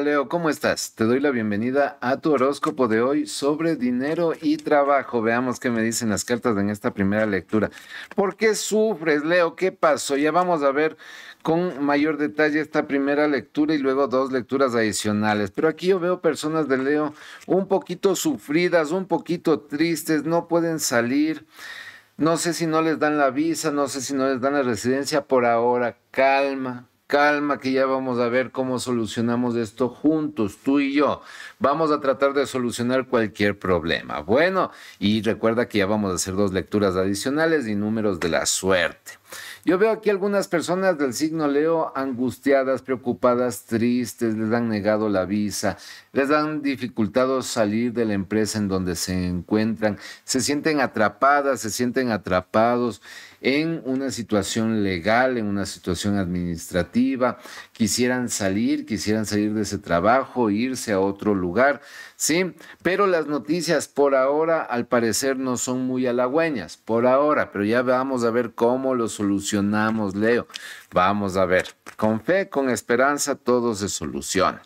Leo, ¿cómo estás? Te doy la bienvenida a tu horóscopo de hoy sobre dinero y trabajo. Veamos qué me dicen las cartas en esta primera lectura. ¿Por qué sufres, Leo? ¿Qué pasó? Ya vamos a ver con mayor detalle esta primera lectura y luego dos lecturas adicionales. Pero aquí yo veo personas de Leo un poquito sufridas, un poquito tristes, no pueden salir. No sé si no les dan la visa, no sé si no les dan la residencia por ahora. Calma, calma que ya vamos a ver cómo solucionamos esto juntos, tú y yo. Vamos a tratar de solucionar cualquier problema. Bueno, y recuerda que ya vamos a hacer dos lecturas adicionales y números de la suerte. Yo veo aquí algunas personas del signo Leo angustiadas, preocupadas, tristes, les han negado la visa, les han dificultado salir de la empresa en donde se encuentran, se sienten atrapadas, se sienten atrapados en una situación legal, en una situación administrativa, quisieran salir, quisieran salir de ese trabajo, irse a otro lugar, ¿sí? Pero las noticias por ahora, al parecer, no son muy halagüeñas, por ahora, pero ya vamos a ver cómo lo solucionamos, Leo. Vamos a ver, con fe, con esperanza, todo se soluciona.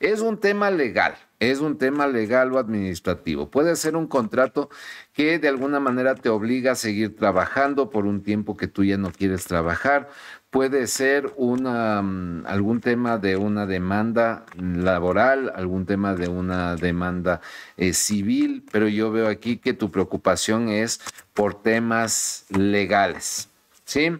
Es un tema legal, es un tema legal o administrativo. Puede ser un contrato que de alguna manera te obliga a seguir trabajando por un tiempo que tú ya no quieres trabajar puede ser mm, algún tema de una demanda laboral, algún tema de una demanda eh, civil, pero yo veo aquí que tu preocupación es por temas legales. ¿Sí?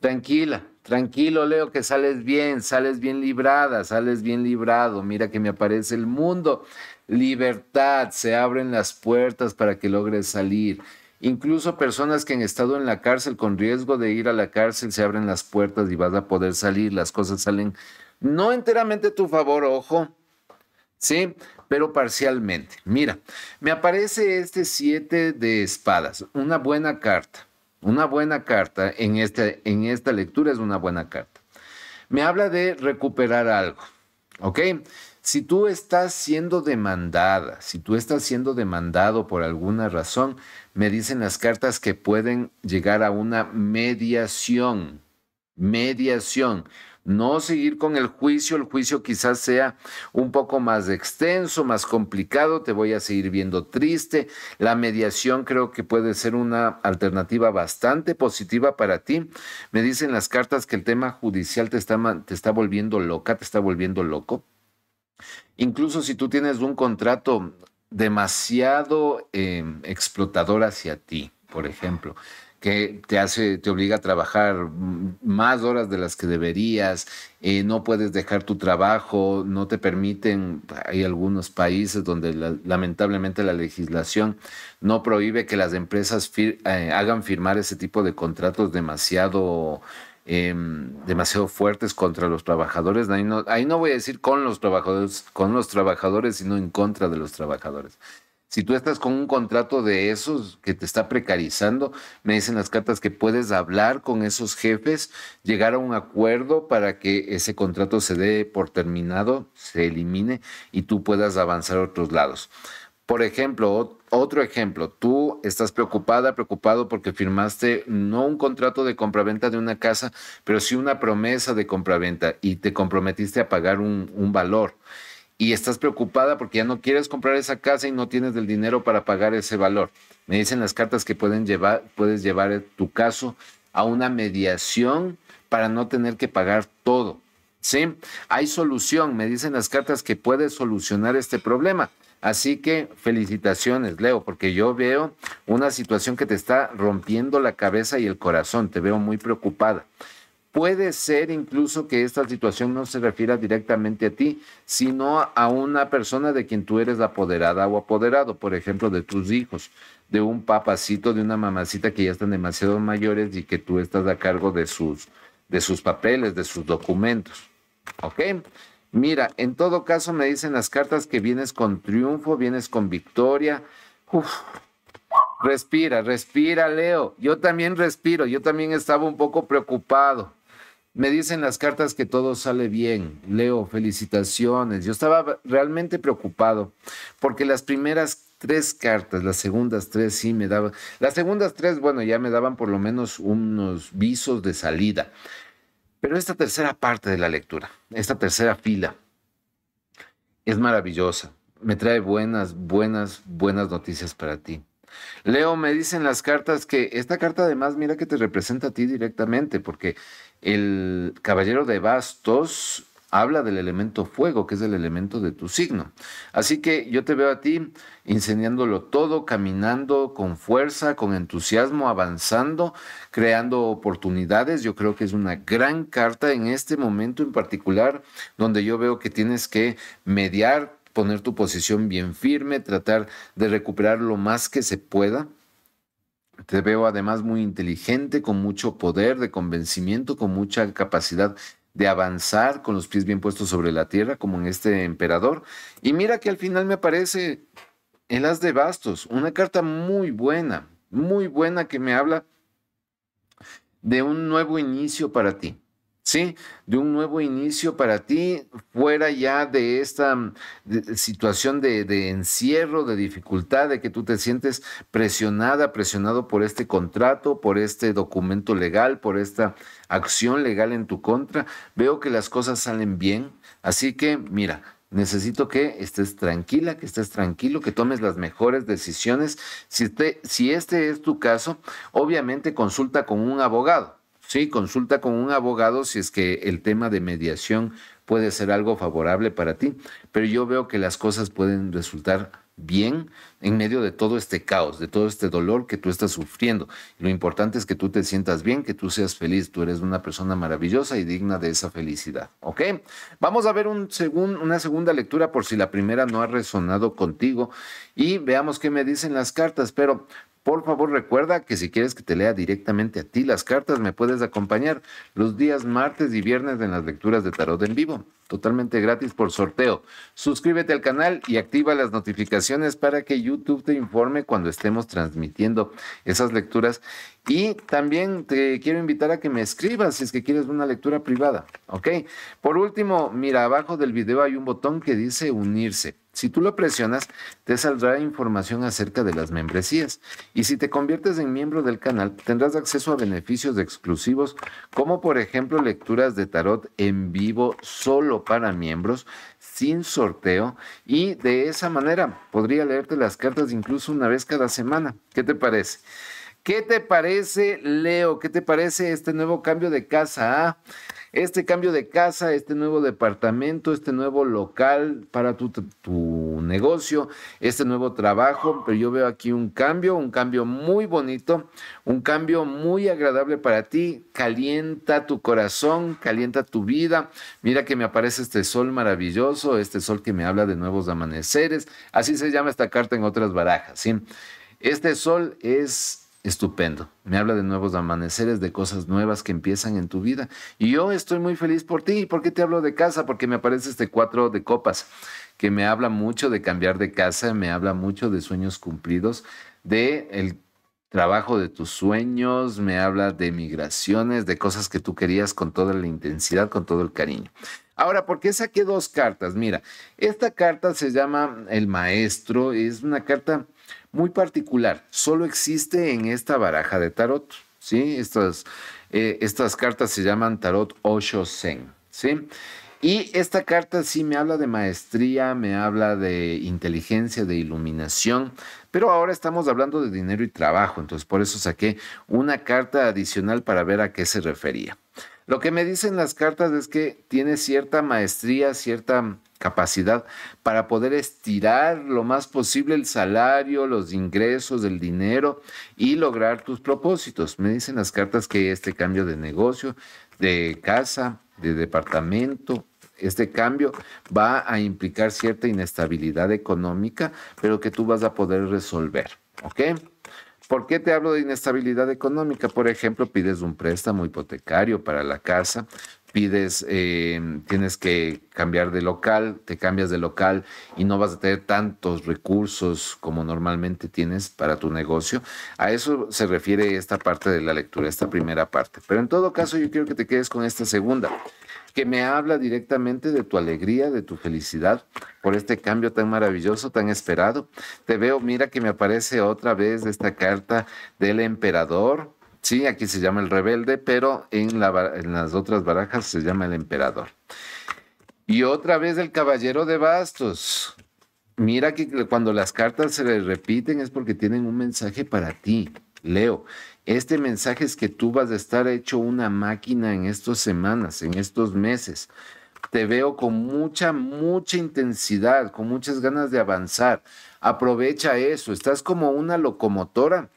Tranquila, tranquilo, Leo, que sales bien, sales bien librada, sales bien librado. Mira que me aparece el mundo. Libertad, se abren las puertas para que logres salir Incluso personas que han estado en la cárcel con riesgo de ir a la cárcel se abren las puertas y vas a poder salir, las cosas salen no enteramente a tu favor, ojo, ¿sí? Pero parcialmente. Mira, me aparece este siete de espadas, una buena carta, una buena carta en, este, en esta lectura es una buena carta. Me habla de recuperar algo, ¿ok? Si tú estás siendo demandada, si tú estás siendo demandado por alguna razón, me dicen las cartas que pueden llegar a una mediación, mediación. No seguir con el juicio, el juicio quizás sea un poco más extenso, más complicado, te voy a seguir viendo triste. La mediación creo que puede ser una alternativa bastante positiva para ti. Me dicen las cartas que el tema judicial te está, te está volviendo loca, te está volviendo loco Incluso si tú tienes un contrato demasiado em, explotador hacia ti, por ejemplo, que te hace, te obliga a trabajar más horas de las que deberías, eh, no puedes dejar tu trabajo, no te permiten, hay algunos países donde lamentablemente la legislación no prohíbe que las empresas eh, hagan firmar ese tipo de contratos demasiado Em, demasiado fuertes contra los trabajadores. Ahí no, ahí no voy a decir con los trabajadores, con los trabajadores, sino en contra de los trabajadores. Si tú estás con un contrato de esos que te está precarizando, me dicen las cartas que puedes hablar con esos jefes, llegar a un acuerdo para que ese contrato se dé por terminado, se elimine y tú puedas avanzar a otros lados. Por ejemplo, otro ejemplo, tú estás preocupada, preocupado porque firmaste no un contrato de compraventa de una casa, pero sí una promesa de compraventa y te comprometiste a pagar un, valor y estás preocupada porque ya no quieres comprar esa casa y no tienes el dinero para pagar ese valor. Me dicen las cartas que pueden llevar, puedes llevar tu caso a una mediación para no tener que pagar todo. ¿Sí? Hay solución, me dicen las cartas que puedes solucionar este problema. Así que felicitaciones, Leo, porque yo veo una situación que te está rompiendo la cabeza y el corazón, te veo muy preocupada. Puede ser incluso que esta situación no se refiera directamente a ti, sino a una persona de quien tú eres apoderada o apoderado, por ejemplo, de tus hijos, de un papacito, de una mamacita que ya están demasiado mayores y que tú estás a cargo de sus, de sus papeles, de sus documentos. ¿Ok? Mira, en todo caso me dicen las cartas que vienes con triunfo, vienes con victoria. Respira, respira, Leo. Yo también respiro, yo también estaba un poco preocupado. Me dicen las cartas que todo sale bien. Leo, felicitaciones. Yo estaba realmente preocupado porque las primeras tres cartas, las segundas tres sí me daban. Las segundas tres, bueno, ya me daban por lo menos unos visos de salida. Pero esta tercera parte de la lectura, esta tercera fila, es maravillosa. Me trae buenas, buenas, buenas noticias para ti. Leo, me dicen las cartas que esta carta además mira que te representa a ti directamente, porque el caballero de bastos habla del elemento fuego, que es el elemento de tu signo. Así que yo te veo a ti incendiándolo todo, caminando con fuerza, con entusiasmo, avanzando, creando oportunidades. Yo creo que es una gran carta en este momento en particular, donde yo veo que tienes que mediar, poner tu posición bien firme, tratar de recuperar lo más que se pueda. Te veo además muy inteligente, con mucho poder de convencimiento, con mucha capacidad de avanzar con los pies bien puestos sobre la tierra, como en este emperador. Y mira que al final me aparece en las de Bastos, una carta muy buena, muy buena que me habla de un nuevo inicio para ti. ¿sí? De un nuevo inicio para ti, fuera ya de esta mm, situación de, encierro, de dificultad, de que tú te sientes presionada, presionado por este contrato, por este documento legal, por esta acción legal en tu contra. Veo que las cosas salen bien, así que mira. Necesito que estés tranquila, que estés tranquilo, que tomes las mejores decisiones. Si, si este es tu caso, obviamente consulta con un abogado Sí, consulta con un abogado si es que el tema de mediación puede ser algo favorable para ti, pero yo veo que las cosas pueden resultar bien en medio de todo este caos, de todo este dolor que tú estás sufriendo. Lo importante es que tú te sientas bien, que tú seas feliz, tú eres una persona maravillosa y digna de esa felicidad, ¿ok? Vamos a ver un una segunda lectura por si la primera no ha resonado contigo y veamos qué me dicen las cartas, pero por favor, recuerda que si quieres que te lea directamente a ti las cartas, me puedes acompañar los días martes y viernes en las lecturas de tarot en vivo, totalmente gratis por sorteo. Suscríbete al canal y activa las notificaciones para que YouTube te informe cuando estemos transmitiendo esas lecturas y también te quiero invitar a que me escribas si es que quieres una lectura privada, ¿ok? Por último, mira, abajo del video hay un botón que dice unirse. Si tú lo presionas, te saldrá información acerca de las membresías. Y si te conviertes en miembro del canal, tendrás acceso a beneficios exclusivos, como por ejemplo lecturas de tarot en vivo solo para miembros, sin sorteo. Y de esa manera podría leerte las cartas incluso una vez cada semana. ¿Qué te parece? ¿Qué te parece, Leo? ¿Qué te parece este nuevo cambio de casa? Ah? Este cambio de casa, este nuevo departamento, este nuevo local para tu, tu negocio, este nuevo trabajo, pero yo veo aquí un cambio, un cambio muy bonito, un cambio muy agradable para ti, calienta tu corazón, calienta tu vida. Mira que me aparece este sol maravilloso, este sol que me habla de nuevos amaneceres, así se llama esta carta en otras barajas, ¿sí? Este sol es Estupendo. Me habla de nuevos amaneceres, de cosas nuevas que empiezan en tu vida. Y yo estoy muy feliz por ti. ¿Y por qué te hablo de casa? Porque me aparece este cuatro de copas, que me habla mucho de cambiar de casa, me habla mucho de sueños cumplidos, de el trabajo de tus sueños, me habla de migraciones, de cosas que tú querías con toda la intensidad, con todo el cariño. Ahora, ¿por qué saqué dos cartas? Mira, esta carta se llama El Maestro, es una carta muy particular, solo existe en esta baraja de tarot. ¿sí? Estas, eh, cartas se llaman tarot Osho Zen. ¿sí? Y esta carta sí me habla de maestría, me habla de inteligencia, de iluminación, pero ahora estamos hablando de dinero y trabajo, entonces por eso saqué una carta adicional para ver a qué se refería. Lo que me dicen las cartas es que tiene cierta maestría, cierta capacidad para poder estirar lo más posible el salario, los ingresos, el dinero y lograr tus propósitos. Me dicen las cartas que este cambio de negocio, de casa, de departamento, este cambio va a implicar cierta inestabilidad económica, pero que tú vas a poder resolver. ¿Ok? ¿Por qué te hablo de inestabilidad económica? Por ejemplo, pides un préstamo hipotecario para la casa, pides, em, tienes que cambiar de local, te cambias de local y no vas a tener tantos recursos como normalmente tienes para tu negocio. A eso se refiere esta parte de la lectura, esta primera parte. Pero en todo caso, yo quiero que te quedes con esta segunda, que me habla directamente de tu alegría, de tu felicidad por este cambio tan maravilloso, tan esperado. Te veo, mira que me aparece otra vez esta carta del emperador Sí, aquí se llama el rebelde, pero en, la, las otras barajas se llama el emperador. Y otra vez el caballero de bastos. Mira que cuando las cartas se le repiten es porque tienen un mensaje para ti, Leo. Este mensaje es que tú vas a estar hecho una máquina en estas semanas, en estos meses. Te veo con mucha, mucha intensidad, con muchas ganas de avanzar. Aprovecha eso. Estás como una locomotora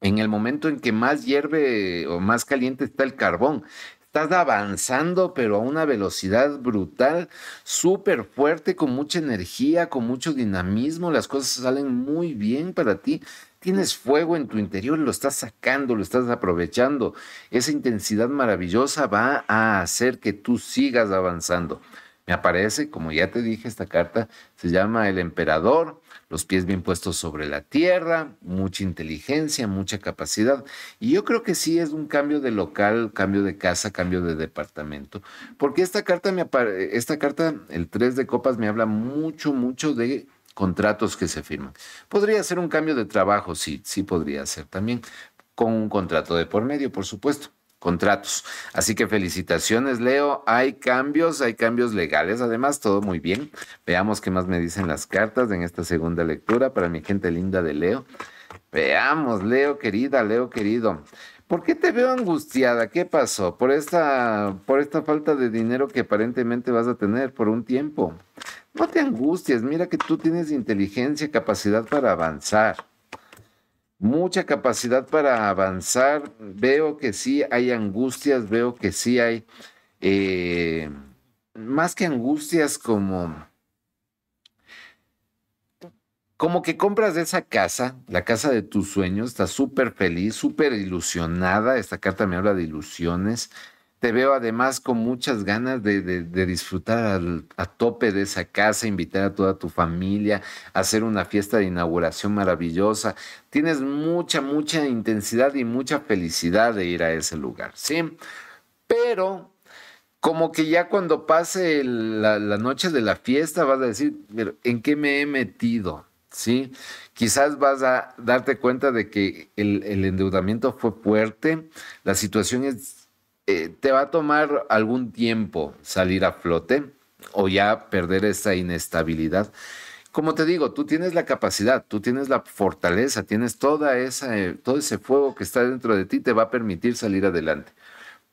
en el momento en que más hierve o más caliente está el carbón. Estás avanzando, pero a una velocidad brutal, súper fuerte, con mucha energía, con mucho dinamismo. Las cosas salen muy bien para ti. Tienes fuego en tu interior, lo estás sacando, lo estás aprovechando. Esa intensidad maravillosa va a hacer que tú sigas avanzando. Me aparece, como ya te dije, esta carta se llama El Emperador los pies bien puestos sobre la tierra, mucha inteligencia, mucha capacidad. Y yo creo que sí es un cambio de local, cambio de casa, cambio de departamento, porque esta carta, me esta carta el 3 de copas, me habla mucho, mucho de contratos que se firman. Podría ser un cambio de trabajo, sí, sí podría ser también, con un contrato de por medio, por supuesto contratos. Así que felicitaciones, Leo. Hay cambios, hay cambios legales, además, todo muy bien. Veamos qué más me dicen las cartas en esta segunda lectura para mi gente linda de Leo. Veamos, Leo querida, Leo querido. ¿Por qué te veo angustiada? ¿Qué pasó? Por esta, por esta falta de dinero que aparentemente vas a tener por un tiempo. No te angusties, mira que tú tienes inteligencia, capacidad para avanzar mucha capacidad para avanzar. Veo que sí hay angustias, veo que sí hay, eh, más que angustias como... Como que compras esa casa, la casa de tus sueños, estás súper feliz, súper ilusionada. Esta carta me habla de ilusiones. Te veo además con muchas ganas de, disfrutar a tope de esa casa, invitar a toda tu familia, hacer una fiesta de inauguración maravillosa. Tienes mucha, mucha intensidad y mucha felicidad de ir a ese lugar, ¿sí? Pero como que ya cuando pase la, noche de la fiesta vas a decir, pero ¿en qué me he metido? ¿Sí? Quizás vas a darte cuenta de que el endeudamiento fue fuerte, la situación es eh, te va a tomar algún tiempo salir a flote o ya perder esa inestabilidad. Como te digo, tú tienes la capacidad, tú tienes la fortaleza, tienes toda esa, eh, todo ese fuego que está dentro de ti, te va a permitir salir adelante.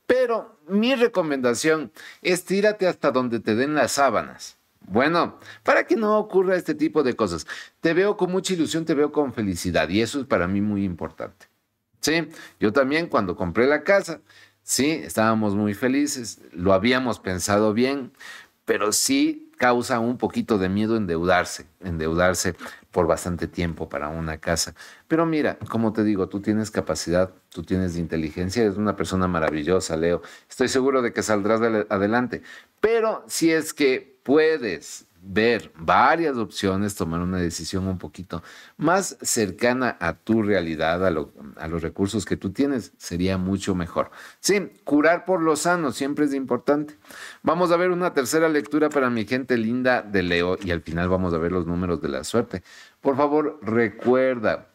Pero mi recomendación es tírate hasta donde te den las sábanas. Bueno, para que no ocurra este tipo de cosas, te veo con mucha ilusión, te veo con felicidad y eso es para mí muy importante. Sí, yo también cuando compré la casa, Sí, estábamos muy felices, lo habíamos pensado bien, pero sí causa un poquito de miedo endeudarse, endeudarse por bastante tiempo para una casa. Pero mira, como te digo, tú tienes capacidad, tú tienes inteligencia, eres una persona maravillosa, Leo. Estoy seguro de que saldrás adelante, pero si es que puedes ver varias opciones, tomar una decisión un poquito más cercana a tu realidad, a, los recursos que tú tienes, sería mucho mejor. Sí, curar por lo sano siempre es importante. Vamos a ver una tercera lectura para mi gente linda de Leo y al final vamos a ver los números de la suerte. Por favor, recuerda.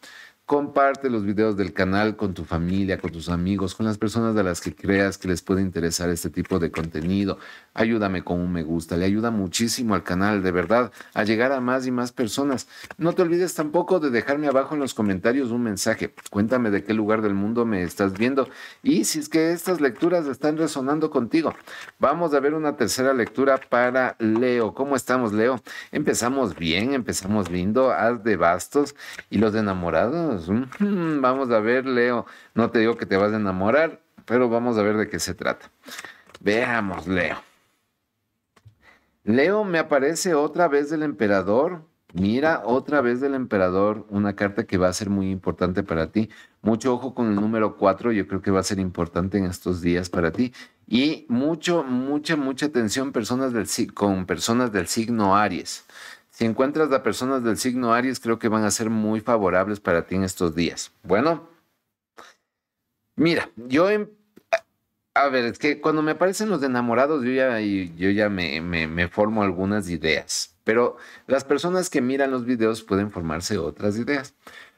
Comparte los videos del canal con tu familia, con tus amigos, con las personas de las que creas que les puede interesar este tipo de contenido. Ayúdame con un me gusta, le ayuda muchísimo al canal, de verdad, a llegar a más y más personas. No te olvides tampoco de dejarme abajo en los comentarios un mensaje. Cuéntame de qué lugar del mundo me estás viendo y si es que estas lecturas están resonando contigo. Vamos a ver una tercera lectura para Leo. ¿Cómo estamos, Leo? Empezamos bien, empezamos lindo, haz de bastos y los enamorados Mm, vamos a ver, Leo. No te digo que te vas a enamorar, pero vamos a ver de qué se trata. Veamos, Leo. Leo me aparece otra vez del emperador. Mira otra vez del emperador una carta que va a ser muy importante para ti. Mucho ojo con el número 4, yo creo que va a ser importante en estos días para ti. Y mucho, mucha, mucha atención personas del, con personas del signo Aries. Si encuentras a personas del signo Aries, creo que van a ser muy favorables para ti en estos días. Bueno, mira, yo em, a ver, es que cuando me aparecen los enamorados, yo ya, me, me, formo algunas ideas, pero las personas que miran los videos pueden formarse otras ideas.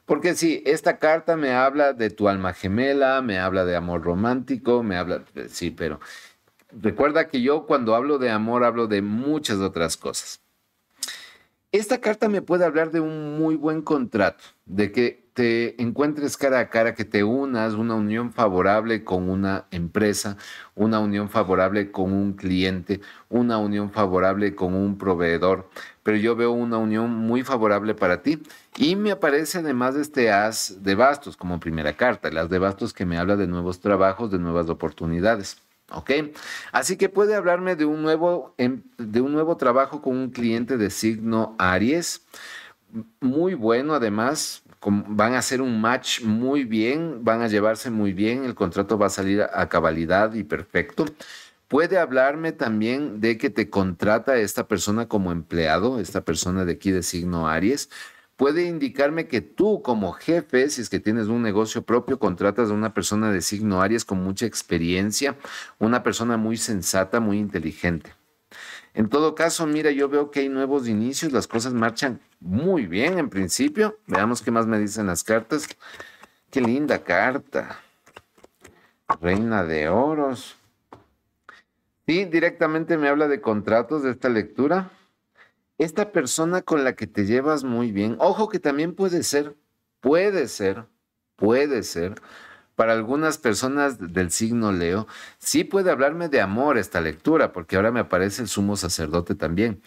Porque sí, esta carta me habla de tu alma gemela, me habla de amor romántico, me habla, eh, sí, pero recuerda que yo cuando hablo de amor hablo de muchas otras cosas. Esta carta me puede hablar de un muy buen contrato, de que te encuentres cara a cara, que te unas, una unión favorable con una empresa, una unión favorable con un cliente, una unión favorable con un proveedor. Pero yo veo una unión muy favorable para ti. Y me aparece además este as de bastos como primera carta, el as de bastos que me habla de nuevos trabajos, de nuevas oportunidades. ¿ok? Así que puede hablarme de un nuevo, em, de un nuevo trabajo con un cliente de signo Aries. Muy bueno, además, van a hacer un match muy bien, van a llevarse muy bien, el contrato va a salir a cabalidad y perfecto. Puede hablarme también de que te contrata esta persona como empleado, esta persona de aquí de signo Aries, puede indicarme que tú como jefe, si es que tienes un negocio propio, contratas a una persona de signo Aries con mucha experiencia, una persona muy sensata, muy inteligente. En todo caso, mira, yo veo que hay nuevos inicios, las cosas marchan muy bien en principio. Veamos qué más me dicen las cartas. Qué linda carta. Reina de Oros. Y directamente me habla de contratos de esta lectura esta persona con la que te llevas muy bien, ojo que también puede ser, puede ser, puede ser, para algunas personas del signo Leo, sí puede hablarme de amor esta lectura, porque ahora me aparece el sumo sacerdote también.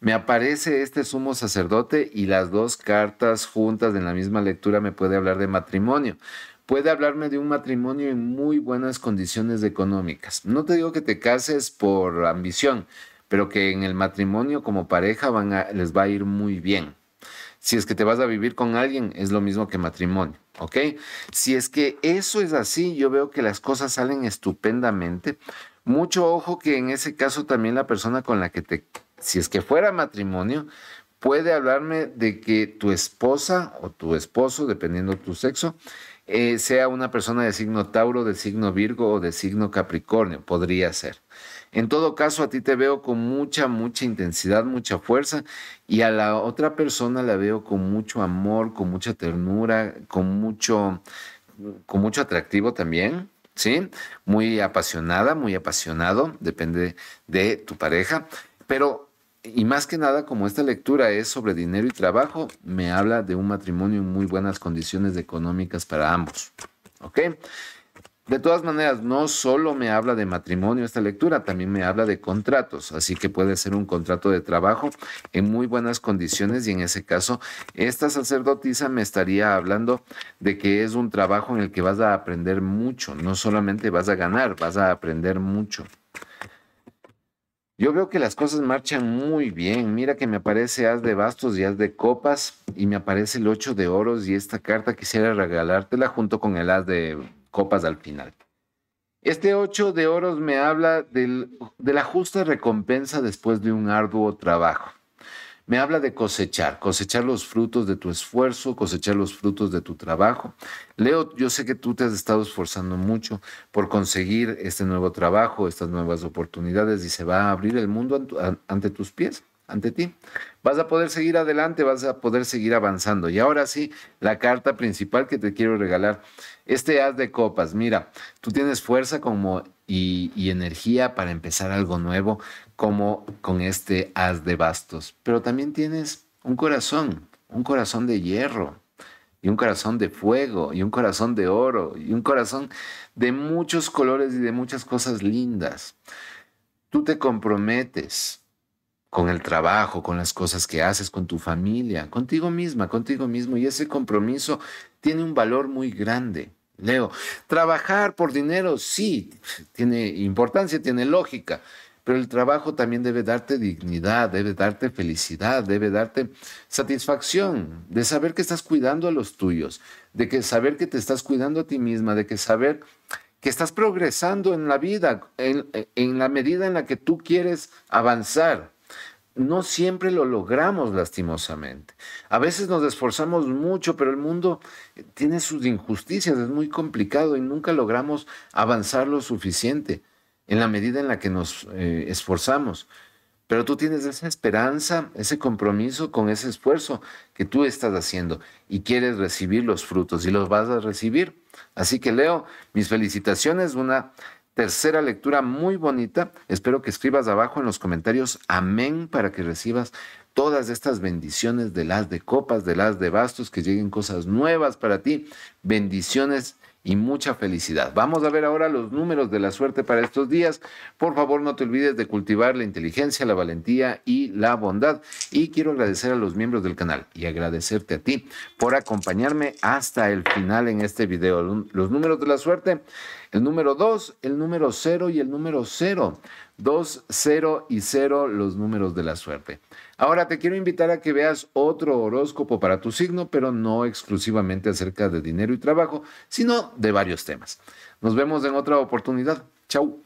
Me aparece este sumo sacerdote y las dos cartas juntas en la misma lectura me puede hablar de matrimonio. Puede hablarme de un matrimonio en muy buenas condiciones económicas. No te digo que te cases por ambición, pero que en el matrimonio como pareja van les va a ir muy bien. Si es que te vas a vivir con alguien, es lo mismo que matrimonio, ¿ok? Si es que eso es así, yo veo que las cosas salen estupendamente. Mucho ojo que en ese caso también la persona con la que te, si es que fuera matrimonio, puede hablarme de que tu esposa o tu esposo, dependiendo tu sexo, eh, sea una persona de signo Tauro, de signo Virgo o de signo Capricornio, podría ser. En todo caso, a ti te veo con mucha, mucha intensidad, mucha fuerza y a la otra persona la veo con mucho amor, con mucha ternura, con mucho, con mucho atractivo también. ¿Sí? Muy apasionada, muy apasionado, depende de tu pareja. Pero y más que nada, como esta lectura es sobre dinero y trabajo, me habla de un matrimonio en muy buenas condiciones económicas para ambos. ¿Ok? De todas maneras, no solo me habla de matrimonio esta lectura, también me habla de contratos, así que puede ser un contrato de trabajo en muy buenas condiciones y en ese caso esta sacerdotisa me estaría hablando de que es un trabajo en el que vas a aprender mucho, no solamente vas a ganar, vas a aprender mucho. Yo veo que las cosas marchan muy bien. Mira que me aparece haz de bastos y haz de copas y me aparece el ocho de oros y esta carta quisiera regalártela junto con el haz de copas al final. Este ocho de oros me habla de la justa recompensa después de un arduo trabajo. Me habla de cosechar, cosechar los frutos de tu esfuerzo, cosechar los frutos de tu trabajo. Leo, yo sé que tú te has estado esforzando mucho por conseguir este nuevo trabajo, estas nuevas oportunidades y se va a abrir el mundo ante tus pies ante ti. Vas a poder seguir adelante, vas a poder seguir avanzando. Y ahora sí, la carta principal que te quiero regalar, este haz de copas. Mira, tú tienes fuerza como y, y energía para empezar algo nuevo, como con este haz de bastos. Pero también tienes un corazón, un corazón de hierro, y un corazón de fuego, y un corazón de oro, y un corazón de muchos colores y de muchas cosas lindas. Tú te comprometes, con el trabajo, con las cosas que haces, con tu familia, contigo misma, contigo mismo. Y ese compromiso tiene un valor muy grande. Leo, trabajar por dinero sí, tiene importancia, tiene lógica, pero el trabajo también debe darte dignidad, debe darte felicidad, debe darte satisfacción de saber que estás cuidando a los tuyos, de que saber que te estás cuidando a ti misma, de que saber que estás progresando en la vida, en, en la medida en la que tú quieres avanzar no siempre lo logramos lastimosamente. A veces nos esforzamos mucho, pero el mundo eh, tiene sus injusticias, es muy complicado y nunca logramos avanzar lo suficiente en la medida en la que nos eh, esforzamos. Pero tú tienes esa esperanza, ese compromiso con ese esfuerzo que tú estás haciendo y quieres recibir los frutos y los vas a recibir. Así que Leo, mis felicitaciones, una Tercera lectura muy bonita. Espero que escribas abajo en los comentarios amén para que recibas todas estas bendiciones de las de copas, de las de bastos, que lleguen cosas nuevas para ti, bendiciones y mucha felicidad. Vamos a ver ahora los números de la suerte para estos días. Por favor, no te olvides de cultivar la inteligencia, la valentía y la bondad. Y quiero agradecer a los miembros del canal y agradecerte a ti por acompañarme hasta el final en este video. Los números de la suerte el número 2, el número 0 y el número 0. 2, 0 y 0, los números de la suerte. Ahora te quiero invitar a que veas otro horóscopo para tu signo, pero no exclusivamente acerca de dinero y trabajo, sino de varios temas. Nos vemos en otra oportunidad. Chau.